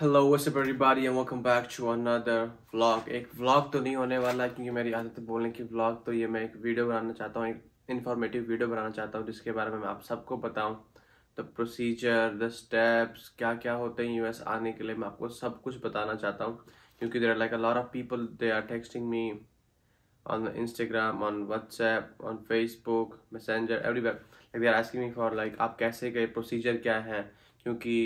Hello वैसे everybody and welcome back to another vlog एक vlog तो नहीं होने वाला क्योंकि मेरी आदत है बोलने की व्लॉग तो ये मैं एक वीडियो बनाना चाहता हूँ एक इन्फॉर्मेटिव वीडियो बनाना चाहता हूँ जिसके बारे में मैं आप सबको बताऊँ द प्रोसीजर द स्टेप्स क्या क्या होते हैं यूएस आने के लिए मैं आपको सब कुछ बताना चाहता हूँ क्योंकि there are like a lot of people they are texting me on Instagram on WhatsApp on Facebook Messenger where like they are asking me for like आप कैसे गए प्रोसीजर क्या है क्योंकि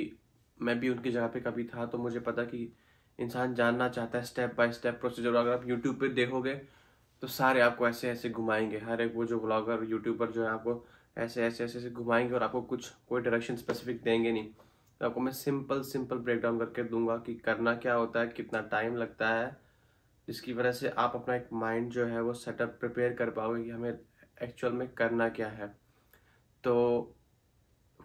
मैं भी उनकी जगह पे कभी था तो मुझे पता कि इंसान जानना चाहता है स्टेप बाय स्टेप प्रोसीजर अगर आप यूट्यूब पे देखोगे तो सारे आपको ऐसे ऐसे घुमाएंगे हर एक वो जो ब्लॉगर यूट्यूबर जो है आपको ऐसे ऐसे ऐसे ऐसे घुमाएंगे और आपको कुछ कोई डायरेक्शन स्पेसिफिक देंगे नहीं तो आपको मैं सिंपल सिंपल ब्रेक डाउन करके दूंगा कि करना क्या होता है कितना टाइम लगता है जिसकी वजह से आप अपना एक माइंड जो है वो सेटअप प्रिपेयर कर पाओगे कि हमें एक्चुअल में करना क्या है तो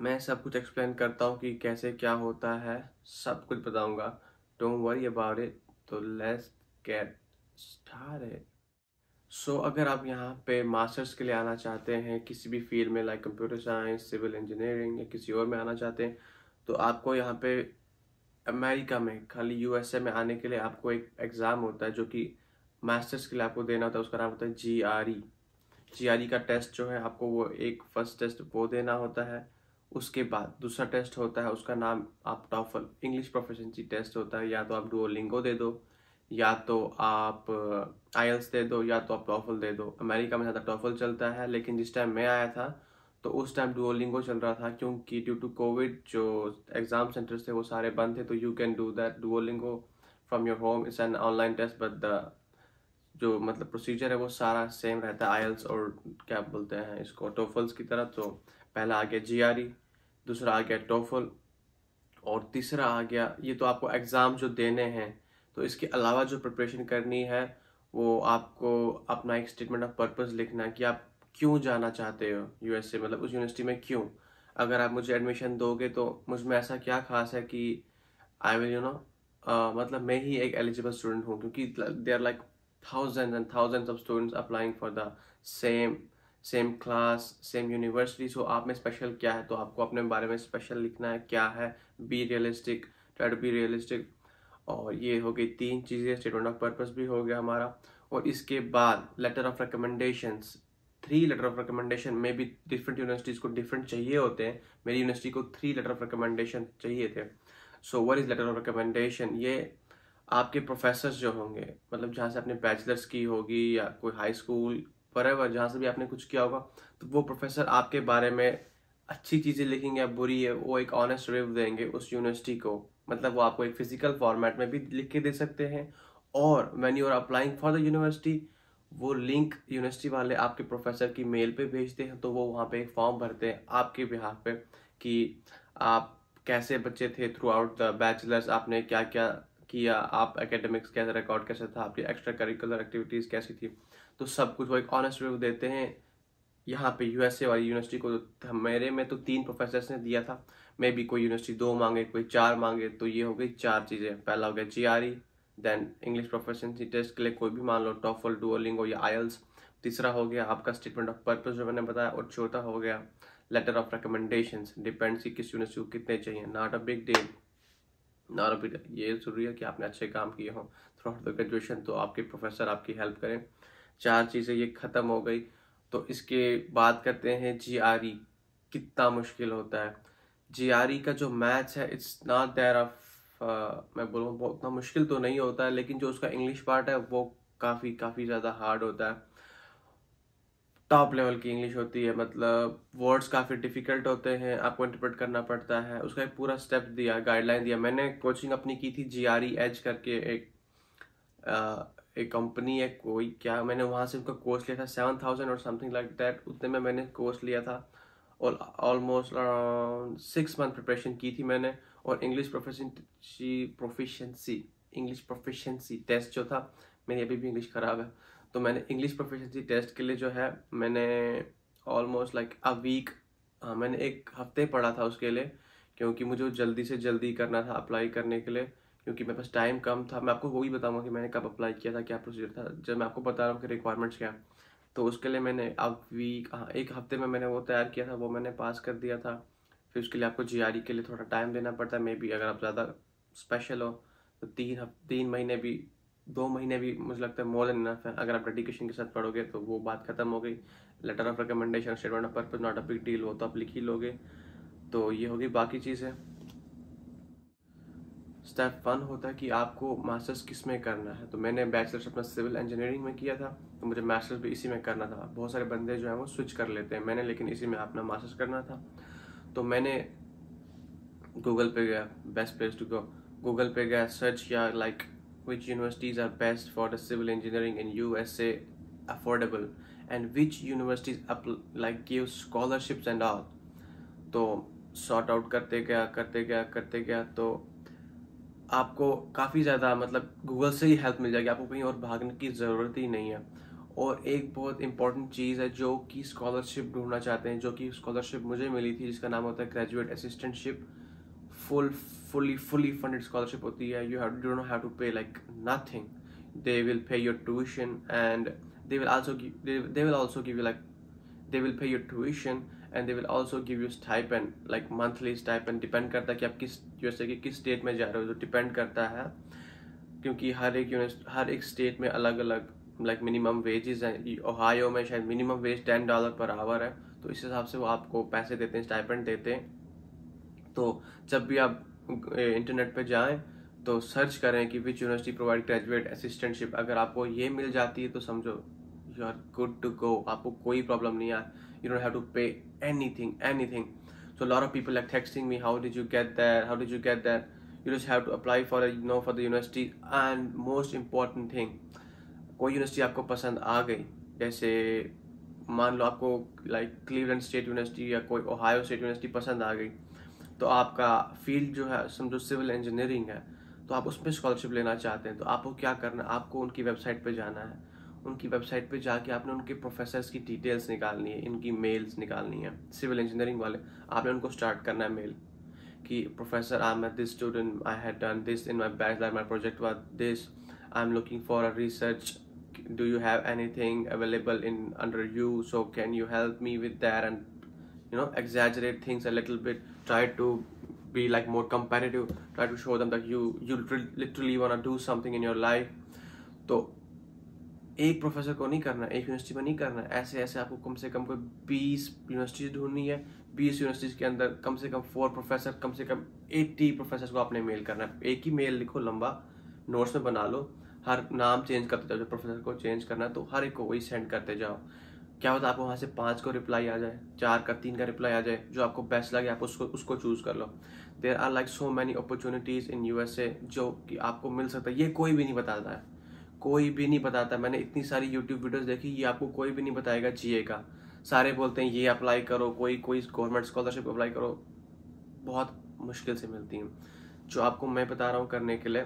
मैं सब कुछ एक्सप्लेन करता हूँ कि कैसे क्या होता है सब कुछ बताऊँगा डोंट वरी अबाउट इट तो लेट्स गेट स्टार्टेड सो अगर आप यहाँ पे मास्टर्स के लिए आना चाहते हैं किसी भी फील्ड में like computer science civil engineering या किसी और में आना चाहते हैं तो आपको यहाँ पे अमेरिका में खाली यू में आने के लिए आपको एक एग्ज़ाम होता है जो कि मास्टर्स के लिए आपको देना होता है उसका नाम होता है जी आर ई जी आर ई का टेस्ट जो है आपको वो एक फर्स्ट टेस्ट वो देना होता है उसके बाद दूसरा टेस्ट होता है उसका नाम आप टॉफल इंग्लिश प्रोफेशनसी टेस्ट होता है या तो आप डुओलिंगो दे दो या तो आप आयल्स uh, दे दो या तो आप टॉफल दे दो अमेरिका में ज़्यादा टॉफल चलता है लेकिन जिस टाइम मैं आया था तो उस टाइम डुओलिंगो चल रहा था क्योंकि ड्यू टू कोविड जो एग्ज़ाम सेंटर्स थे वो सारे बंद थे तो you can do that Duolingo from your home is an online test but the जो मतलब प्रोसीजर है वो सारा सेम रहता है आयल्स और क्या बोलते हैं इसको टोफल्स की तरह तो पहला आ गया जी दूसरा आ गया टोफल और तीसरा आ गया ये तो आपको एग्ज़ाम जो देने हैं तो इसके अलावा जो प्रिपरेशन करनी है वो आपको अपना एक स्टेटमेंट ऑफ पर्पज़ लिखना है कि आप क्यों जाना चाहते हो यूएसए मतलब उस यूनिवर्सिटी में क्यों अगर आप मुझे एडमिशन दोगे तो मुझ में ऐसा क्या खास है कि आई विल यू नो मतलब मैं ही एक एलिजिबल स्टूडेंट हूँ क्योंकि they are like thousand and thousands of students applying for the same same class same university so आप में स्पेशल क्या है तो आपको अपने बारे में स्पेशल लिखना है क्या है be realistic try to be realistic और ये हो गई तीन चीज़ें स्टेटमेंट ऑफ पर्पस भी हो गया हमारा और इसके बाद letter of recommendation three letter of recommendation में भी डिफरेंट यूनिवर्सिटीज़ को डिफरेंट चाहिए होते हैं मेरी यूनिवर्सिटी को थ्री लेटर ऑफ रिकमेंडेशन चाहिए थे so what is letter of recommendation ये आपके प्रोफेसर जो होंगे मतलब जहाँ से आपने बैचलर्स की होगी या कोई हाई स्कूल वरेवर जहाँ से भी आपने कुछ किया होगा तो वो प्रोफेसर आपके बारे में अच्छी चीज़ें लिखेंगे या बुरी है वो एक ऑनेस्ट रिव्यू देंगे उस यूनिवर्सिटी को मतलब वो आपको एक फिजिकल फॉर्मेट में भी लिख के दे सकते हैं और when you are applying for the university वो लिंक यूनिवर्सिटी वाले आपके प्रोफेसर की मेल पे भेजते हैं तो वो वहाँ पे एक फॉर्म भरते हैं आपके बिहार पे कि आप कैसे बच्चे थे थ्रू आउट द बैचलर्स आपने क्या क्या किया आप एकेडमिक्स कैसे रिकॉर्ड कैसे था आपकी एक्स्ट्रा करिकुलर एक्टिविटीज़ कैसी थी तो सब कुछ वो एक ऑनेस्ट रिव्यू देते हैं यहाँ पे यूएसए वाली यूनिवर्सिटी को तो मेरे में तो तीन प्रोफेसर ने दिया था मे बी कोई यूनिवर्सिटी दो मांगे कोई चार मांगे तो ये हो गई चार चीज़ें पहला हो गया G R E then English proficiency test के लिए कोई भी मान लो टॉफल डुअलिंगो या आयल्स e तीसरा हो गया आपका स्टेटमेंट ऑफ पर्पज जो मैंने बताया और चौथा हो गया लेटर ऑफ रिकमेंडेशन डिपेंड्स किस यूनिवर्सिटी को कितने चाहिए not a big deal not a big ये जरूरी है कि आपने अच्छे काम किए हों थ्रू आउट द ग्रेजुएशन तो आपके प्रोफेसर आपकी हेल्प करें चार चीज़ें ये ख़त्म हो गई तो इसके बात करते हैं जी आर ई कितना मुश्किल होता है जी आर ई का जो मैथ्स है इट्स नॉट देर ऑफ मैं बोलूँ बहुत उतना मुश्किल तो नहीं होता है लेकिन जो उसका इंग्लिश पार्ट है वो काफ़ी काफ़ी ज़्यादा हार्ड होता है टॉप लेवल की इंग्लिश होती है मतलब वर्ड्स काफ़ी डिफिकल्ट होते हैं आपको इंटरप्रेट करना पड़ता है उसका एक पूरा स्टेप दिया गाइडलाइन दिया मैंने कोचिंग अपनी की थी जी आर ई एज करके एक uh, एक कंपनी है कोई क्या मैंने वहाँ से उनका कोर्स लिया था सेवन थाउजेंड और समथिंग लाइक दैट उतने में मैंने कोर्स लिया था और almost around six month preparation की थी मैंने और English proficiency proficiency English proficiency test जो था मेरी अभी भी इंग्लिश ख़राब है तो मैंने इंग्लिश प्रोफिशेंसी टेस्ट के लिए जो है मैंने ऑलमोस्ट लाइक अ वीक मैंने एक हफ्ते पढ़ा था उसके लिए क्योंकि मुझे जल्दी से जल्दी करना था अप्लाई करने के लिए क्योंकि मेरे पास टाइम कम था मैं आपको वही बताऊंगा कि मैंने कब अप्लाई किया था क्या प्रोसीजर था जब मैं आपको बता रहा हूँ कि रिक्वायरमेंट्स क्या तो उसके लिए मैंने अब वीक हाँ, एक हफ्ते में मैंने वो तैयार किया था वो मैंने पास कर दिया था फिर उसके लिए आपको जी e के लिए थोड़ा टाइम देना पड़ता है मे बी अगर आप ज़्यादा स्पेशल हो तो तीन तीन महीने भी दो महीने भी मुझे लगता है मोर देन इनफ है अगर आप डेडिकेशन के साथ पढ़ोगे तो वो बात खत्म हो गई letter of recommendation statement of purpose not a big deal वो तो आप लिख ही लोगे तो ये होगी बाकी चीज़ें स्टेप वन होता है कि आपको मास्टर्स किस में करना है तो मैंने बैचलर्स अपना सिविल इंजीनियरिंग में किया था तो मुझे मास्टर्स भी इसी में करना था बहुत सारे बंदे जो हैं वो स्विच कर लेते हैं मैंने लेकिन इसी में अपना मास्टर्स करना था तो मैंने गूगल पे गया best place to go Google पे गया सर्च किया like which universities are best for the civil engineering in U S A affordable and which universities like give scholarships and all तो शॉर्ट आउट करते गया करते गया करते गया तो आपको काफ़ी ज़्यादा मतलब गूगल से ही हेल्प मिल जाएगी आपको कहीं और भागने की ज़रूरत ही नहीं है और एक बहुत इंपॉर्टेंट चीज़ है जो कि स्कॉलरशिप ढूंढना चाहते हैं जो कि स्कॉलरशिप मुझे मिली थी जिसका नाम होता है graduate assistantship full fully fully funded scholarship होती है you have don't not have to pay like nothing they will pay your tuition and they will also they will also give you like they will pay your tuition and they will also give you stipend like monthly stipend depend करता है कि आप किस जैसे कि किस state में जा रहे हो तो डिपेंड करता है क्योंकि हर एक यूनिवर्स हर एक स्टेट में अलग अलग लाइक मिनिमम वेजेस हैं ओहायो में शायद minimum wage ten dollar per hour है तो इस हिसाब से वो आपको पैसे देते हैं स्टाइपेंड देते हैं तो जब भी आप इंटरनेट पर जाएँ तो सर्च करें कि which university provide graduate assistantship अगर आपको ये मिल जाती है तो समझो you are good to go आपको कोई प्रॉब्लम नहीं है you don't have to pay anything anything so lot of people are texting me how did you get that how did you get that you just have to apply for no for the university and most most thing कोई university आपको पसंद आ गई जैसे मान लो आपको like Cleveland state university या कोई Ohio State university पसंद आ गई तो आपका फील्ड जो है समझो सिविल इंजीनियरिंग है तो आप उसमें स्कॉलरशिप लेना चाहते हैं तो आपको क्या करना है आपको उनकी वेबसाइट पे जाना है उनकी वेबसाइट पे जाके आपने उनके प्रोफेसर्स की डिटेल्स निकालनी है इनकी मेल्स निकालनी है सिविल इंजीनियरिंग वाले आपने उनको स्टार्ट करना है मेल कि professor I am this student I have done this in my bachelor my project was this I am looking for a research do you have anything available in under you so can you help me with there and you know exaggerate things a bit try to be like more comparative try to show them that you you literally want do something in your life तो एक professor को नहीं करना एक university में नहीं करना ऐसे ऐसे आपको कम से कम कोई बीस यूनिवर्सिटीज ढूंढनी है बीस यूनिवर्सिटीज के अंदर कम से कम फोर प्रोफेसर कम से कम एट्टी प्रोफेसर को आपने मेल करना है एक ही मेल लिखो लंबा नोट्स में बना लो हर नाम चेंज करते जाओ जब प्रोफेसर को चेंज करना है तो हर एक को वही सेंड करते जाओ क्या होता है आपको वहाँ से पाँच को रिप्लाई आ जाए चार का तीन का रिप्लाई आ जाए जो आपको बेस्ट लगे आप उसको उसको चूज़ कर लो there are like so many opportunities in a जो कि आपको मिल सकता है ये कोई भी नहीं बताता है कोई भी नहीं बताता मैंने इतनी सारी यूट्यूब वीडियोस देखी ये आपको कोई भी नहीं बताएगा जीए का सारे बोलते हैं ये अप्लाई करो कोई कोई गवर्नमेंट स्कॉलरशिप अप्लाई करो बहुत मुश्किल से मिलती हैं जो आपको मैं बता रहा हूँ करने के लिए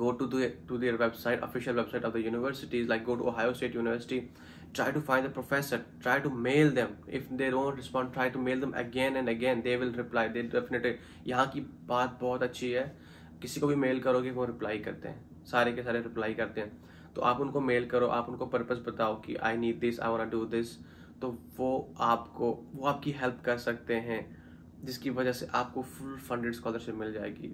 go to to their website official website of the universities like go to Ohio State University try to find the professor try to mail them if they don't respond try to mail them again and again they will reply definitely यहाँ की बात बहुत अच्छी है किसी को भी mail करोगे वो रिप्लाई करते हैं सारे के सारे रिप्लाई करते हैं तो आप उनको मेल करो आप उनको पर्पज़ बताओ कि I need this I want do this तो वो आपको वो आपकी हेल्प कर सकते हैं जिसकी वजह से आपको फुल फंडेड स्कॉलरशिप मिल जाएगी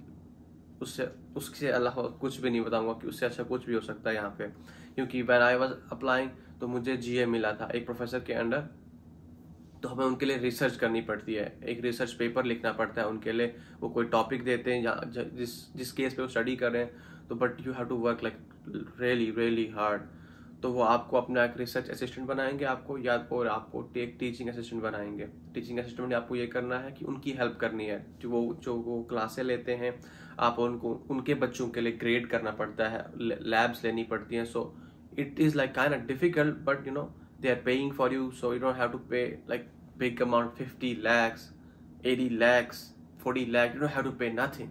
उससे उससे अलावा कुछ भी नहीं बताऊंगा कि उससे अच्छा कुछ भी हो सकता है यहाँ पे क्योंकि वैन आई वॉज अप्लाइंग तो मुझे जी मिला था एक प्रोफेसर के अंडर तो हमें उनके लिए रिसर्च करनी पड़ती है एक रिसर्च पेपर लिखना पड़ता है उनके लिए वो कोई टॉपिक देते हैं या जिस जिस केस पे वो स्टडी कर रहे हैं तो but you have to work like really really hard तो वो आपको अपना एक रिसर्च असिस्टेंट बनाएंगे आपको या और आपको एक टीचिंग असिस्टेंट बनाएंगे टीचिंग असिस्टेंट ने आपको ये करना है कि उनकी हेल्प करनी है जो वो जो वो क्लासें लेते हैं आप उनको उनके बच्चों के लिए ग्रेड करना पड़ता है लैब्स लेनी पड़ती हैं so it is like kind of difficult but you know they are paying for you so you don't have to pay like big amount fifty lakhs eighty lakhs forty lakhs you don't have to pay nothing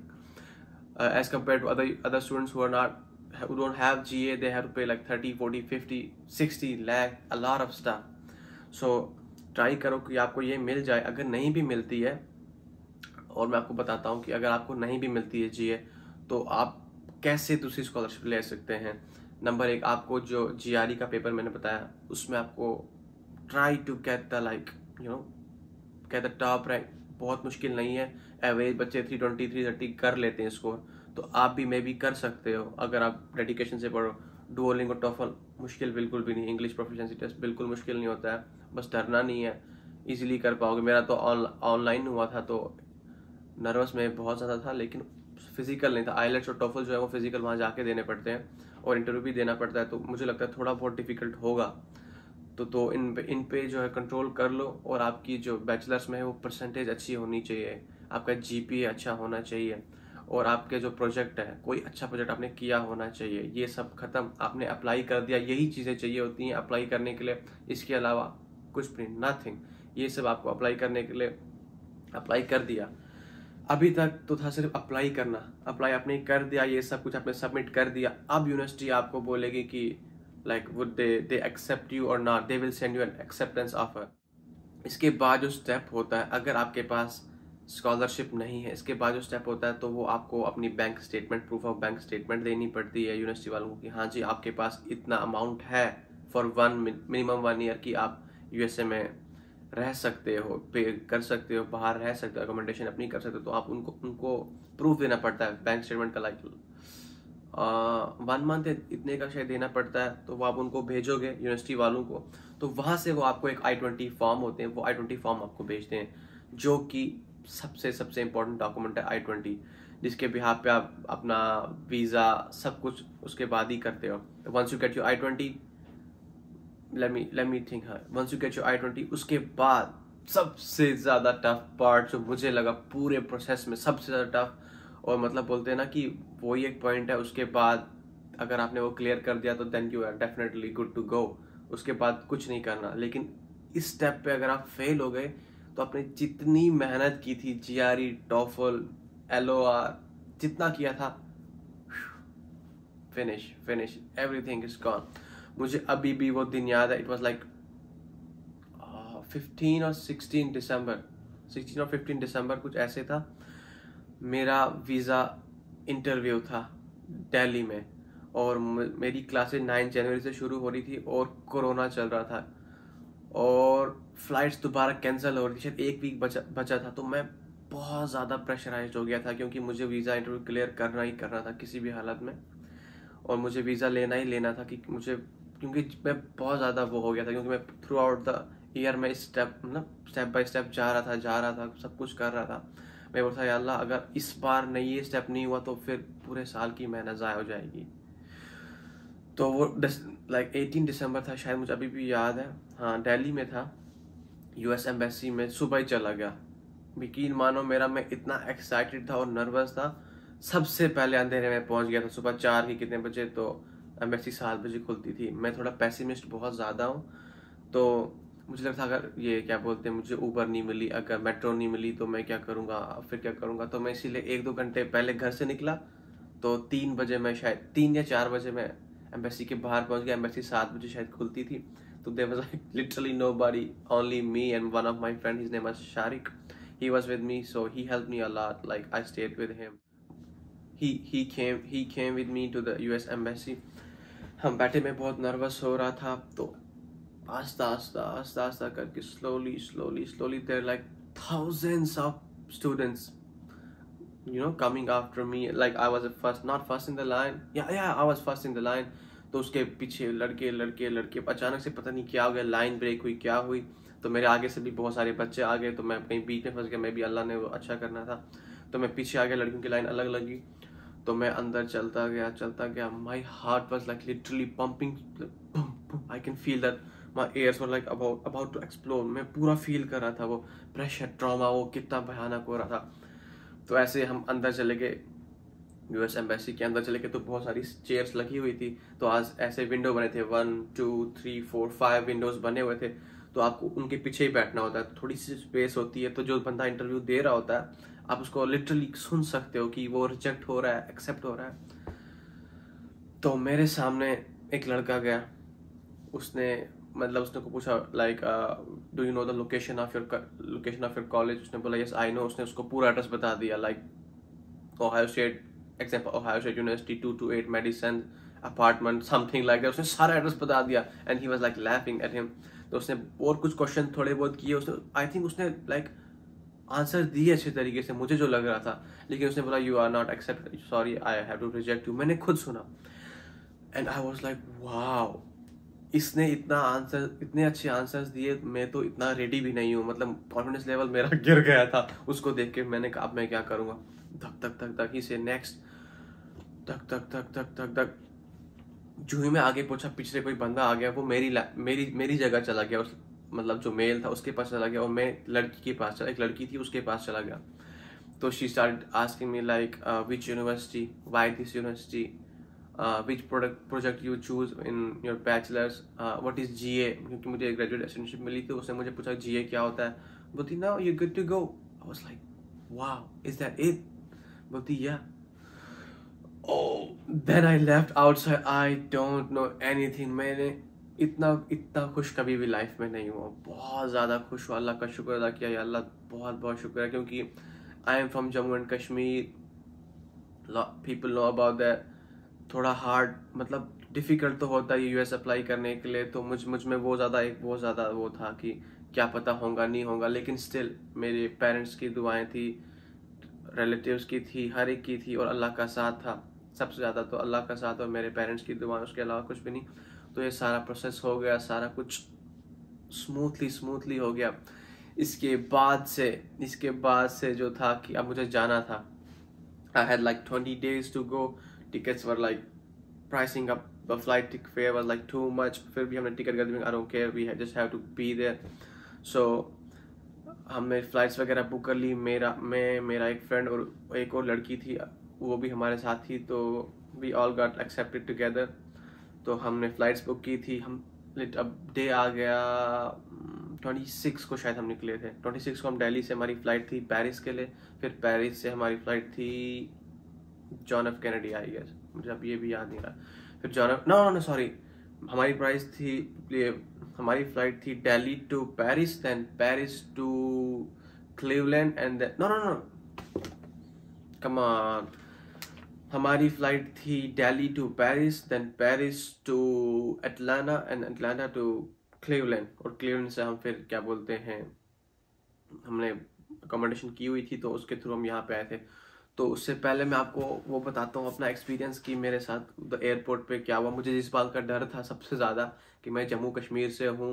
uh, as compared to other other students who are not who don't have GA they have to pay like 30 40 50 60 lakh a lot of stuff so try करो कि आपको ये मिल जाए अगर नहीं भी मिलती है और मैं आपको बताता हूँ कि अगर आपको नहीं भी मिलती है जीए तो आप कैसे दूसरी स्कॉलरशिप ले सकते हैं नंबर एक आपको जो जी e का पेपर मैंने बताया उसमें आपको try to get the like you know get the top rank बहुत मुश्किल नहीं है एवरेज बच्चे थ्री ट्वेंटी थ्री थर्टी कर लेते हैं स्कोर तो आप भी मे भी कर सकते हो अगर आप डेडिकेशन से पढ़ो डुअलिंग और टॉफल मुश्किल बिल्कुल भी नहीं इंग्लिश प्रोफिशेंसी टेस्ट बिल्कुल मुश्किल नहीं होता है बस डरना नहीं है ईज़िली कर पाओगे मेरा तो ऑनलाइन हुआ था तो नर्वस में बहुत ज़्यादा था लेकिन फिजिकल नहीं था आईलेट्स और टॉफल जो है वो फिजिकल वहाँ जाके देने पड़ते हैं और इंटरव्यू भी देना पड़ता है तो मुझे लगता है थोड़ा बहुत डिफिकल्ट होगा तो तो इन पे इन पे जो है कंट्रोल कर लो और आपकी जो बैचलर्स में है वो परसेंटेज अच्छी होनी चाहिए आपका जी अच्छा होना चाहिए और आपके जो प्रोजेक्ट है कोई अच्छा प्रोजेक्ट आपने किया होना चाहिए ये सब खत्म आपने अप्लाई कर दिया यही चीज़ें चाहिए होती हैं अप्लाई करने के लिए इसके अलावा कुछ भी नथिंग ये सब आपको अप्लाई करने के लिए अप्लाई कर दिया अभी तक तो था सिर्फ अप्लाई करना अप्लाई आपने कर दिया ये सब कुछ आपने सबमिट कर दिया अब यूनिवर्सिटी आपको बोलेगी कि like would they they accept you और not they will send you an acceptance offer इसके बाद जो स्टेप होता है अगर आपके पास स्कॉलरशिप नहीं है इसके बाद जो स्टेप होता है तो वो आपको अपनी bank statement proof of bank statement देनी पड़ती है यूनिवर्सिटी वालों को कि हाँ जी आपके पास इतना अमाउंट है for one minimum one year की आप यूएसए में रह सकते हो पे कर सकते हो बाहर रह सकते हो एकोमोडेशन अपनी कर सकते हो तो आप उनको उनको प्रूफ देना पड़ता है बैंक स्टेटमेंट का लाइक वन मंथ इतने का शायद देना पड़ता है तो वो आप उनको भेजोगे यूनिवर्सिटी वालों को तो वहाँ से वो आपको एक आई ट्वेंटी फॉर्म होते हैं वो आई ट्वेंटी फॉर्म आपको भेजते हैं जो कि सबसे सबसे इम्पोर्टेंट डॉक्यूमेंट है आई ट्वेंटी जिसके बिहार पे आप अपना वीज़ा सब कुछ उसके बाद ही करते हो once you get you I twenty me think हाँ once you get you I twenty उसके बाद सबसे ज़्यादा टफ पार्ट जो मुझे लगा पूरे प्रोसेस में सबसे ज़्यादा टफ और मतलब बोलते हैं ना कि वो ही एक पॉइंट है उसके बाद अगर आपने वो क्लियर कर दिया तो then you are definitely good to go उसके बाद कुछ नहीं करना लेकिन इस स्टेप पे अगर आप फेल हो गए तो आपने जितनी मेहनत की थी G R E TOEFL L O R जितना किया था finish finish everything is gone मुझे अभी भी वो दिन याद है इट वॉज लाइक फिफ्टीन और सिक्सटीन दिसंबर सिक्सटीन और फिफ्टीन दिसंबर कुछ ऐसे था मेरा वीज़ा इंटरव्यू था दिल्ली में और मेरी क्लासेस नाइन जनवरी से शुरू हो रही थी और कोरोना चल रहा था और फ्लाइट्स दोबारा कैंसिल हो रही थी शायद एक वीक बचा बचा था तो मैं बहुत ज़्यादा प्रेशराइज हो गया था क्योंकि मुझे वीज़ा इंटरव्यू क्लियर करना ही करना था किसी भी हालत में और मुझे वीज़ा लेना ही लेना था कि मुझे क्योंकि मैं बहुत ज़्यादा वो हो गया था क्योंकि मैं थ्रू आउट द ईयर में स्टेप मतलब स्टेप बाय स्टेप जा रहा था जा रहा था सब कुछ कर रहा था मैं बोलता यार अल्लाह अगर इस बार नहीं ये स्टेप नहीं हुआ तो फिर पूरे साल की मेहनत ज़ाय हो जाएगी तो वो लाइक एटीन दिसंबर था शायद मुझे अभी भी याद है हाँ दिल्ली में था यूएस एम्बेसी में सुबह ही चला गया यकीन मानो मेरा मैं इतना एक्साइटेड था और नर्वस था सबसे पहले अंधेरे में पहुंच गया था सुबह चार के कितने बजे तो एम्बेसी सात बजे खुलती थी मैं थोड़ा पैसिमिस्ट बहुत ज़्यादा हूँ तो मुझे लगता अगर ये क्या बोलते हैं मुझे ऊबर नहीं मिली अगर मेट्रो नहीं मिली तो मैं क्या करूँगा फिर क्या करूँगा तो मैं इसीलिए एक दो घंटे पहले घर से निकला तो तीन बजे मैं शायद तीन या चार बजे मैं एम्बेसी के बाहर पहुँच गया एम्बेसी सात बजे शायद खुलती थी so there was like literally nobody only me and one of my friend his name was sharik he was with me so he helped me a lot like i stayed with him he he came he came with me to the us embassy I'm. हम बैठे में बहुत nervous हो रहा था तो आस्ता आस्ता आस्ता आस्ता करके slowly, slowly, slowly there like thousands of students you know coming after me like i was a first not first in the line yeah yeah i was first in the line तो उसके पीछे लड़के लड़के लड़के अचानक से पता नहीं क्या हो गया लाइन ब्रेक हुई क्या हुई तो मेरे आगे से भी बहुत सारे बच्चे आ गए तो मैं कहीं बीच में फंस गया मैं भी अल्लाह ने वो अच्छा करना था तो मैं पीछे आ गया लड़कियों की लाइन अलग लगी तो मैं अंदर चलता गया चलता गया my heart was like literally pumping I can feel that my air like about about to explore मैं पूरा फील कर रहा था वो प्रेशर ट्रामा वो कितना भयानक हो रहा था तो ऐसे हम अंदर चले गए यूएस एम्बेसी के अंदर चले गए तो बहुत सारी चेयर्स लगी हुई थी तो आज ऐसे विंडो बने थे one two three four five windows बने हुए थे तो आपको उनके पीछे ही बैठना होता है तो थोड़ी सी स्पेस होती है तो जो बंदा इंटरव्यू दे रहा होता है आप उसको लिटरली सुन सकते हो कि वो रिजेक्ट हो रहा है एक्सेप्ट हो रहा है तो मेरे सामने एक लड़का गया उसने मतलब उसने को पूछा like do you know the location of your location of your college उसने बोला यस आई नो उसने उसको पूरा एड्रेस बता दिया like Ohio State Ohio State University two two eight Madison apartment something like उसने सारा एड्रेस बता दिया and he was like laughing at him तो उसने और कुछ क्वेश्चन थोड़े बहुत किए उसने आई थिंक उसने लाइक आंसर दिए अच्छे तरीके से मुझे जो लग रहा था लेकिन उसने बोला you are not accept sorry I have to reject you मैंने खुद सुना and I was like wow इसने इतना आंसर इतने अच्छे आंसर्स दिए मैं तो इतना रेडी भी नहीं हूँ मतलब कॉन्फिडेंस लेवल मेरा गिर गया था उसको देख के मैंने कहा अब मैं क्या करूँगा धक धक धक धक ही से नेक्स्ट धक धक धक धक धक धक जूही में आगे पूछा पिछले कोई बंदा आ गया वो मेरी मेरी मेरी जगह चला गया उस मतलब जो मेल था उसके पास चला गया और मैं लड़की के पास चला एक लड़की थी उसके पास चला गया तो she start asking me like which university why this university which product project you choose in your bachelors what is G A क्योंकि मुझे ग्रेजुएट असिस्टेंटशिप मिली थी उसने मुझे पूछा जी ए क्या होता है बोलती ना you good to go I was like वाह इज दैट इट बोलती या then I left outside I don't know anything मैंने इतना इतना खुश कभी भी लाइफ में नहीं हुआ बहुत ज़्यादा खुश हुआ अल्लाह का शुक्र अदा किया अल्लाह बहुत बहुत शुक्र है क्योंकि I am from Jammu and Kashmir people know about that थोड़ा हार्ड मतलब डिफ़िकल्ट तो होता है यूएस अप्लाई करने के लिए तो मुझ मुझ में वो ज़्यादा एक बहुत ज़्यादा वो था कि क्या पता होगा नहीं होगा लेकिन स्टिल मेरे पेरेंट्स की दुआएं थी रिलेटिव्स की थी हर एक की थी और अल्लाह का साथ था सबसे ज़्यादा तो अल्लाह का साथ और मेरे पेरेंट्स की दुआ उसके अलावा कुछ भी नहीं तो ये सारा प्रोसेस हो गया सारा कुछ स्मूथली स्मूथली हो गया इसके बाद से इसके बाद से जो था कि अब मुझे जाना था I had like twenty days to go tickets were like pricing up the flight fare were like too much फिर भी हमने टिकट कर दी आर ओके वी है just have to be there so हमने फ्लाइट्स वगैरह बुक कर ली मेरा मैं मेरा एक फ्रेंड और एक और लड़की थी वो भी हमारे साथ थी तो we all got accepted together तो हमने फ़्लाइट्स बुक की थी हम लेट अब डे आ गया ट्वेंटी mm, सिक्स को शायद हम निकले थे ट्वेंटी सिक्स को हम दिल्ली से हमारी फ़्लाइट थी पेरिस के लिए फिर पेरिस से हमारी फ़्लाइट थी John F Kennedy I guess मुझे अब ये भी याद नहीं रहा फिर John F no no sorry हमारी प्राइस थी ये हमारी फ़्लाइट थी Delhi to Paris then Paris to Cleveland and no no no come on हमारी फ्लाइट थी Delhi to Paris then Paris to Atlanta and Atlanta to Cleveland और क्लेवलैंड से हम फिर क्या बोलते हैं हमने अकोमोडेशन की हुई थी तो उसके थ्रू हम यहाँ पे आए थे तो उससे पहले मैं आपको वो बताता हूँ अपना एक्सपीरियंस कि मेरे साथ एयरपोर्ट पे क्या हुआ मुझे जिस बात का डर था सबसे ज़्यादा कि मैं जम्मू कश्मीर से हूँ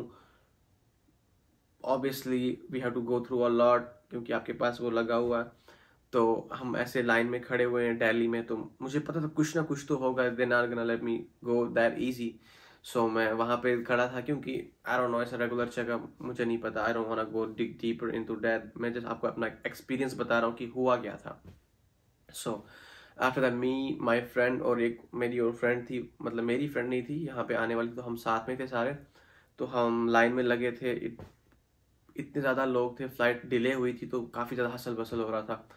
obviously we have to go through a lot क्योंकि आपके पास वो लगा हुआ है तो हम ऐसे लाइन में खड़े हुए हैं दिल्ली में तो मुझे पता था कुछ ना कुछ तो होगा दे नार let me go there easy so मैं वहाँ पे खड़ा था क्योंकि आई डोंट नो ऐसा रेगुलर चेकअप मुझे नहीं पता I don't want go dig deeper to death मैं जस्ट आपको अपना एक्सपीरियंस बता रहा हूँ कि हुआ क्या था so after that me my friend और एक मेरी और फ्रेंड थी मतलब मेरी फ्रेंड नहीं थी यहाँ पे आने वाली तो हम साथ में थे सारे तो हम लाइन में लगे थे इत, इतने ज़्यादा लोग थे फ्लाइट डिले हुई थी तो काफ़ी ज़्यादा हसल बसल हो रहा था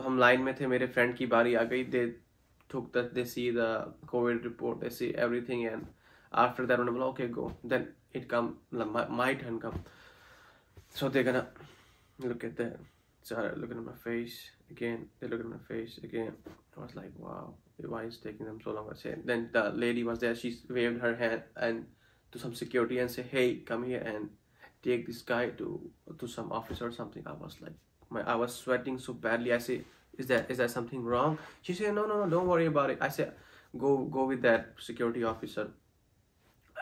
तो हम लाइन में थे मेरे फ्रेंड की बारी आ गई दे took that they see the COVID report, they see everything, and after that, I'm like, okay, go. Then it come my, my turn come. So they're gonna look at that. So looking at my face again. They look at my face again. I was like, wow, why is taking them so long? I said. Then the lady was there. She waved her hand and to some security and say, hey, come here and take this guy to to some office or something. I was like, my I was sweating so badly. I say, is that is that something wrong? She said, no, no, no, don't worry about it. I said, go go with that security officer.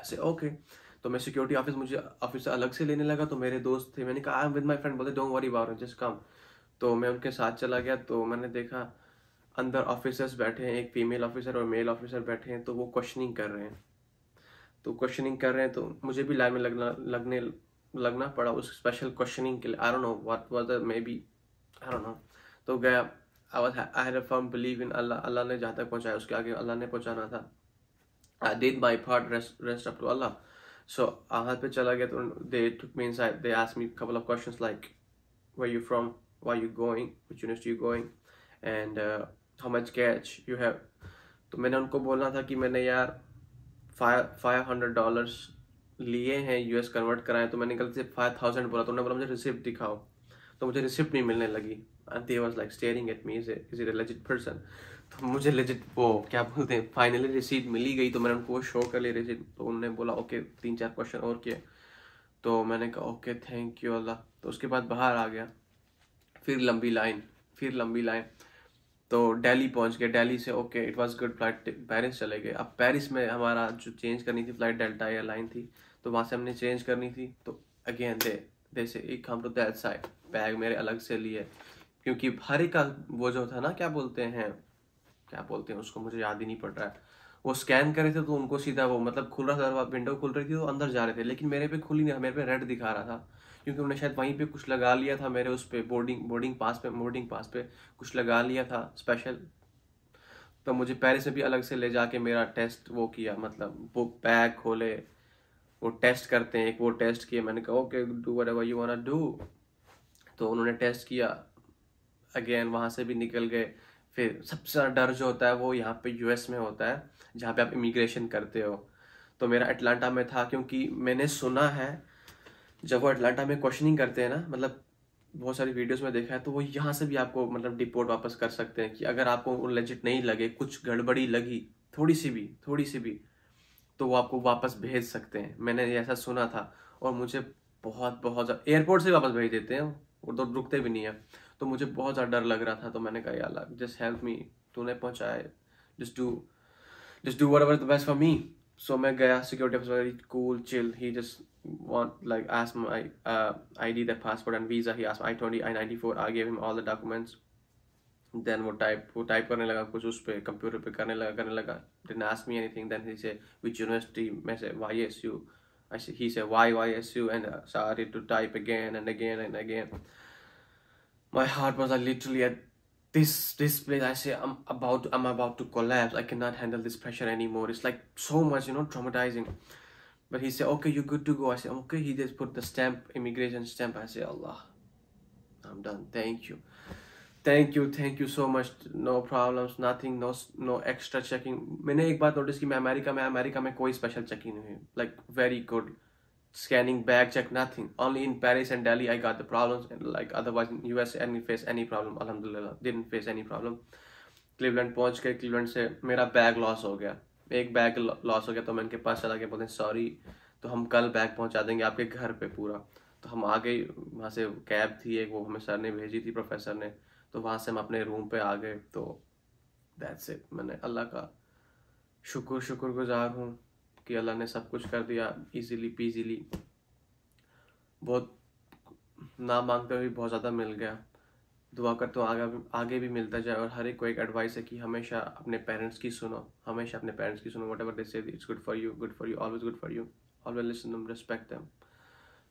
I said, okay. तो मैं security office मुझे office अलग से लेने लगा तो मेरे दोस्त थे मैंने कहा I am with my friend बोले don't worry about it just come तो मैं उनके साथ चला गया तो मैंने देखा अंदर ऑफिसर्स बैठे हैं एक फीमेल ऑफिसर और मेल ऑफिसर बैठे हैं तो वो क्वेश्चनिंग कर रहे हैं तो क्वेश्चनिंग कर रहे हैं तो मुझे भी लाइन में लगना लगने लगना पड़ा उस स्पेशल क्वेश्चनिंग के लिए I don't know what was the maybe I don't know तो गया I was I had a firm believe in अल्लाह अल्लाह ने जहाँ तक पहुँचाया उसके आगे अल्लाह ने पहुँचाना था I did my part rest up to अल्लाह सो आहल पे चला गया तो they took me inside they ask me couple of question like why you from why you going which university you going and how much cash you have तो मैंने उनको बोलना था कि मैंने यार फाइव फाइव हंड्रेड डॉलर्स लिए हैं यूएस कन्वर्ट कराए तो मैंने गलती से फाइव थाउजेंड बोला तो उन्होंने बोला मुझे रिसिप्ट दिखाओ तो मुझे रिसिप्ट नहीं मिलने लगी they was like staring at me is it legit person तो मुझे लेजिट वो क्या बोलते हैं फाइनली रिसिप्ट मिली गई तो मैंने उनको वो शो कर लिया रिसिप्ट तो उन्होंने बोला ओके तीन चार क्वेश्चन और किए तो मैंने कहा ओके थैंक यू अल्लाह तो उसके बाद बाहर आ गया फिर लंबी लाइन फिर लंबी लाइन तो दिल्ली पहुंच गए दिल्ली से okay it was good flight Paris चले गए अब पेरिस में हमारा जो चेंज करनी थी फ्लाइट डेल्टा एयरलाइन थी तो वहाँ से हमने चेंज करनी थी तो अगेन दे जैसे एक हम टू दैट साइड बैग मेरे अलग से लिए क्योंकि एक का वो जो था ना क्या बोलते हैं क्या बोलते हैं उसको मुझे याद ही नहीं पड़ रहा है वो स्कैन कर रहे थे तो उनको सीधा वो मतलब खुल रहा था विंडो खुल रही थी तो अंदर जा रहे थे लेकिन मेरे पे खुली नहीं मेरे पे रेड दिखा रहा था क्योंकि उन्होंने शायद वहीं पे कुछ लगा लिया था मेरे उस पर बोर्डिंग बोर्डिंग पास पे बोर्डिंग पास पे कुछ लगा लिया था स्पेशल तो मुझे पैरिस में भी अलग से ले जाके मेरा टेस्ट वो किया मतलब वो बैग खोले वो टेस्ट करते हैं एक वो टेस्ट किए मैंने कहा okay do whatever you wanna do तो उन्होंने टेस्ट किया अगेन वहाँ से भी निकल गए फिर सबसे ज़्यादा डर जो होता है वो यहाँ पे यूएस में होता है जहाँ पे आप इमिग्रेशन करते हो तो मेरा अटलांटा में था क्योंकि मैंने सुना है जब वो अटलांटा में क्वेश्चनिंग करते हैं ना मतलब बहुत सारी वीडियोस में देखा है तो वो यहाँ से भी आपको मतलब डिपोर्ट वापस कर सकते हैं कि अगर आपको लेजिट नहीं लगे कुछ गड़बड़ी लगी थोड़ी सी भी थोड़ी सी भी तो वो आपको वापस भेज सकते हैं मैंने ऐसा सुना था और मुझे बहुत बहुत एयरपोर्ट से वापस भेज देते हैं और तो रुकते भी नहीं है तो मुझे बहुत ज़्यादा डर लग रहा था तो मैंने कहा यार जस्ट हेल्प मी तूने पहुँचाए just do just do whatever the best for me so मैं गया security officer very cool chill he just want like ask my ID डी the passport and visa he ask my twenty I ninety four I gave him all the documents then वो type वो type करने लगा कुछ उस पर computer पे करने लगा करने लगा then ask me anything then he say which university मैं say why is he said, why, why SU? And uh, started to type again and again and again. My heart was literally at this this place. I say, I'm about, I'm about to collapse. I cannot handle this pressure anymore. It's like so much, you know, traumatizing. But he said, okay, you're good to go. I said, okay. He just put the stamp, immigration stamp. I say, Allah, I'm done. Thank you. Thank you thank you so much no problems nothing no no extra checking मैंने एक बात notice की मैं America में America में कोई special checking नहीं हुई like very good scanning bag check nothing only in Paris and Delhi I got the problems and like U S us face any problem any problem alhamdulillah didn't face any problem Cleveland पहुंच के Cleveland से मेरा bag loss हो गया एक bag loss हो गया तो मैं इनके पास चला गया बोलते सॉरी तो हम कल बैग पहुंचा देंगे आपके घर पे पूरा तो हम आ गए वहाँ से कैब थी एक वो हमें सर ने भेजी थी प्रोफेसर ने तो वहाँ से हम अपने रूम पे आ गए तो दैट्स इट मैंने अल्लाह का शुक्र शुक्र गुज़ार हूँ कि अल्लाह ने सब कुछ कर दिया इजीली पीजीली बहुत ना मांगते हुए बहुत ज़्यादा मिल गया दुआ कर तो आगे आगे भी मिलता जाए और हर एक को एक एडवाइस है कि हमेशा अपने पेरेंट्स की सुनो हमेशा अपने पेरेंट्स की सुनो whatever this say it's good for you good for you always good for you always listen them respect them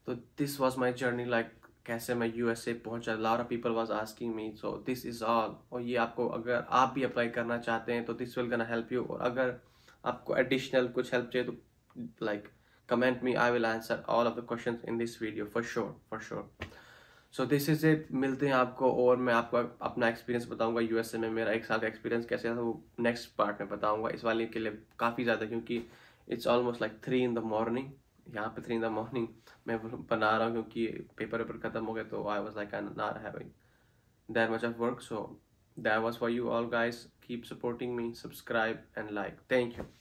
तो this was my journey like कैसे मैं यू ए पहुंचा lot of people was asking me so this is all और ये आपको अगर आप भी अप्लाई करना चाहते हैं तो this will gonna help you और अगर आपको एडिशनल कुछ हेल्प चाहिए तो like comment me I will answer all of the question in this video for sure for sure so this is it मिलते हैं आपको और मैं आपको अपना एक्सपीरियंस बताऊंगा ए में मेरा एक साल का एक्सपीरियंस कैसे था वो नेक्स्ट पार्ट में बताऊंगा इस वाले के लिए काफ़ी ज़्यादा क्योंकि it's almost like three in the morning यहाँ पे थ्री इन द मॉर्निंग मैं बना रहा हूँ क्योंकि पेपर वेपर खत्म हो गया तो आई वॉज लाइक है भाई that much of work so that was for you all guys keep supporting me subscribe and like thank you